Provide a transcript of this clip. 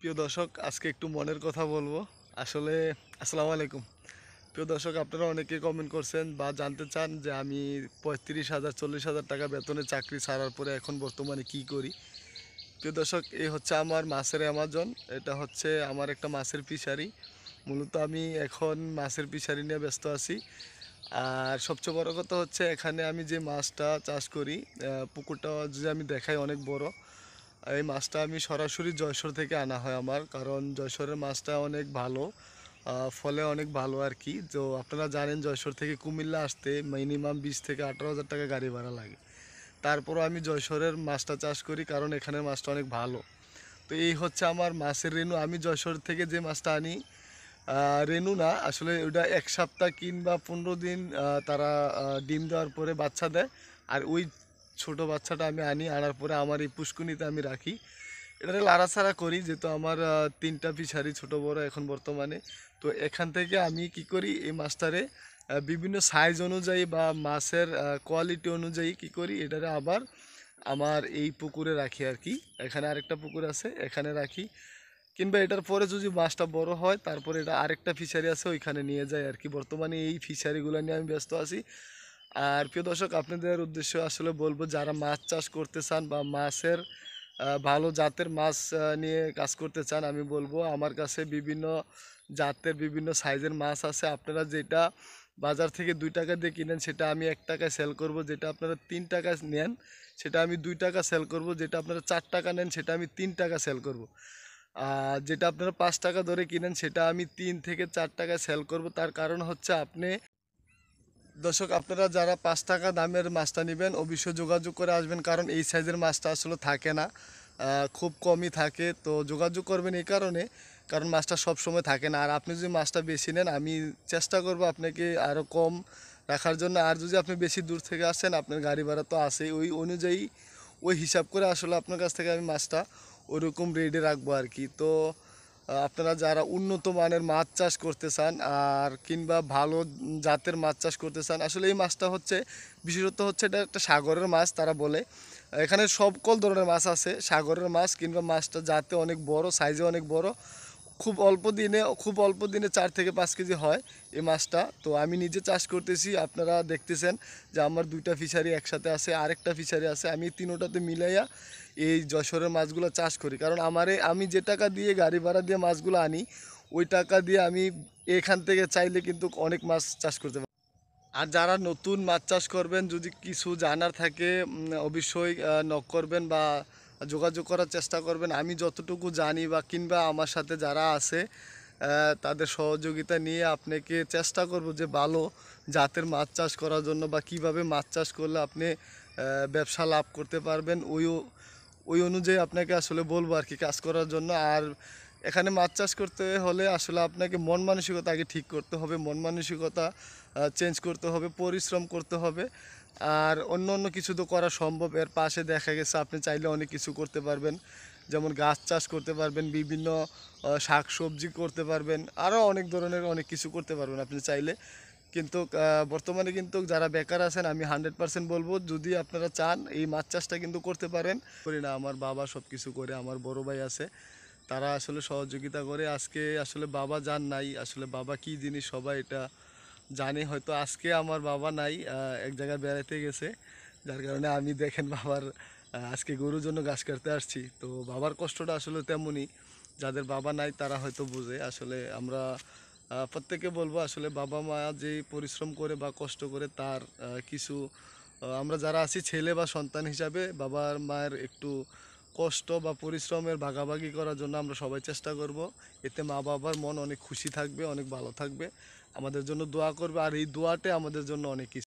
প্রিয় দর্শক আজকে একটু মনের কথা বলবো আসলে আসসালামু আলাইকুম প্রিয় দর্শক আপনারা অনেকে কমেন্ট করছেন বা জানতে চান যে আমি পঁয়ত্রিশ হাজার চল্লিশ হাজার টাকা বেতনে চাকরি ছাড়ার পরে এখন বর্তমানে কি করি প্রিয় দর্শক এই হচ্ছে আমার মাছের অ্যামাজন এটা হচ্ছে আমার একটা মাছের ফিশারি মূলত আমি এখন মাছের ফিশারি নিয়ে ব্যস্ত আছি আর সবচেয়ে বড় কথা হচ্ছে এখানে আমি যে মাছটা চাষ করি পুকুরটা যে আমি দেখাই অনেক বড় এই মাছটা আমি সরাসরি জয়সর থেকে আনা হয় আমার কারণ জয়সরের মাছটা অনেক ভালো ফলে অনেক ভালো আর কি তো আপনারা জানেন জয়সর থেকে কুমিল্লা আসতে মিনিমাম বিশ থেকে আঠারো হাজার টাকা গাড়ি ভাড়া লাগে তারপরও আমি জয়সরের মাছটা চাষ করি কারণ এখানের মাছটা অনেক ভালো তো এই হচ্ছে আমার মাছের রেনু আমি জয়সর থেকে যে মাছটা আনি রেনু না আসলে ওটা এক সপ্তাহ কিংবা পনেরো দিন তারা ডিম দেওয়ার পরে বাচ্চা দেয় আর ওই ছোট বাচ্চাটা আমি আনি আনার পরে আমার এই পুষ্কুনিতে আমি রাখি এটাতে লাড়াছাড়া করি যেহেতু আমার তিনটা ফিশারি ছোট বড় এখন বর্তমানে তো এখান থেকে আমি কি করি এই মাছটারে বিভিন্ন সাইজ অনুযায়ী বা মাছের কোয়ালিটি অনুযায়ী কি করি এটারে আবার আমার এই পুকুরে রাখি আর কি এখানে আরেকটা পুকুর আছে এখানে রাখি কিংবা এটার পরে যদি মাছটা বড় হয় তারপরে এটা আরেকটা ফিশারি আছে ওইখানে নিয়ে যায় আর কি বর্তমানে এই ফিশারিগুলো নিয়ে আমি ব্যস্ত আছি আর প্রিয় দর্শক আপনাদের উদ্দেশ্য আসলে বলবো যারা মাছ চাষ করতে চান বা মাছের ভালো জাতের মাছ নিয়ে কাজ করতে চান আমি বলবো আমার কাছে বিভিন্ন জাতের বিভিন্ন সাইজের মাছ আছে আপনারা যেটা বাজার থেকে দুই টাকা দিয়ে কিনেন সেটা আমি এক টাকায় সেল করব যেটা আপনারা তিন টাকা নেন সেটা আমি দুই টাকা সেল করব যেটা আপনারা চার টাকা নেন সেটা আমি তিন টাকা সেল করব। আর যেটা আপনারা পাঁচ টাকা ধরে কিনেন সেটা আমি তিন থেকে চার টাকা সেল করব তার কারণ হচ্ছে আপনি দর্শক আপনারা যারা পাঁচ টাকা দামের মাছটা নেবেন অবশ্যই যোগাযোগ করে আসবেন কারণ এই সাইজের মাছটা আসলে থাকে না খুব কমই থাকে তো যোগাযোগ করবেন এই কারণে কারণ মাছটা সব সময় থাকে না আর আপনি যদি মাছটা বেশি নেন আমি চেষ্টা করব আপনাকে আরও কম রাখার জন্য আর যদি আপনি বেশি দূর থেকে আসেন আপনার গাড়ি ভাড়া তো আসেই ওই অনুযায়ী ওই হিসাব করে আসলে আপনার কাছ থেকে আমি মাছটা ওরকম রেডে রাখবো আর কি তো আপনারা যারা উন্নত মানের মাছ চাষ করতে চান আর কিংবা ভালো জাতের মাছ চাষ করতে চান আসলে এই মাছটা হচ্ছে বিশেষত হচ্ছে এটা একটা সাগরের মাছ তারা বলে এখানে সকল ধরনের মাছ আছে সাগরের মাছ কিংবা মাছটা জাতে অনেক বড় সাইজে অনেক বড় খুব অল্প দিনে খুব অল্প দিনে চার থেকে পাঁচ কেজি হয় এই মাছটা তো আমি নিজে চাষ করতেছি আপনারা দেখতেছেন যে আমার দুইটা ফিশারি একসাথে আছে আরেকটা ফিশারি আছে আমি তিনোটাতে মিলাইয়া এই যশোরের মাছগুলো চাষ করি কারণ আমারে আমি যে টাকা দিয়ে গাড়ি ভাড়া দিয়ে মাছগুলো আনি ওই টাকা দিয়ে আমি এখান থেকে চাইলে কিন্তু অনেক মাছ চাষ করতে পারি আর যারা নতুন মাছ চাষ করবেন যদি কিছু জানার থাকে অবশ্যই নক করবেন বা যোগাযোগ করার চেষ্টা করবেন আমি যতটুকু জানি বা কিংবা আমার সাথে যারা আছে তাদের সহযোগিতা নিয়ে আপনাকে চেষ্টা করব যে ভালো জাতের মাছ চাষ করার জন্য বা কিভাবে মাছ চাষ করলে আপনি ব্যবসা লাভ করতে পারবেন ওই ওই অনুযায়ী আপনাকে আসলে বলবো আর কি কাজ করার জন্য আর এখানে মাছ চাষ করতে হলে আসলে আপনাকে মন মানসিকতা আগে ঠিক করতে হবে মন মানসিকতা চেঞ্জ করতে হবে পরিশ্রম করতে হবে আর অন্য অন্য কিছু তো করা সম্ভব এর পাশে দেখা গেছে আপনি চাইলে অনেক কিছু করতে পারবেন যেমন গাছ চাষ করতে পারবেন বিভিন্ন শাক সবজি করতে পারবেন আরও অনেক ধরনের অনেক কিছু করতে পারবেন আপনি চাইলে কিন্তু বর্তমানে কিন্তু যারা বেকার আছেন আমি হান্ড্রেড পার্সেন্ট বলবো যদি আপনারা চান এই মাছ চাষটা কিন্তু করতে পারেন করি না আমার বাবা সব কিছু করে আমার বড় ভাই আছে তারা আসলে সহযোগিতা করে আজকে আসলে বাবা যান নাই আসলে বাবা কি জিনিস সবাই এটা জানি হয়তো আজকে আমার বাবা নাই এক জায়গায় বেড়াতে গেছে যার কারণে আমি দেখেন বাবার আজকে গরুর জন্য গাছ কাটতে আসছি তো বাবার কষ্টটা আসলে তেমনই যাদের বাবা নাই তারা হয়তো বোঝে আসলে আমরা প্রত্যেকে বলবো আসলে বাবা মা যে পরিশ্রম করে বা কষ্ট করে তার কিছু আমরা যারা আছি ছেলে বা সন্তান হিসাবে বাবার মায়ের একটু কষ্ট বা পরিশ্রমের ভাগাভাগি করার জন্য আমরা সবাই চেষ্টা করব এতে মা বাবার মন অনেক খুশি থাকবে অনেক ভালো থাকবে আমাদের জন্য দোয়া করবে আর এই দোয়াতে আমাদের জন্য অনেক কিছু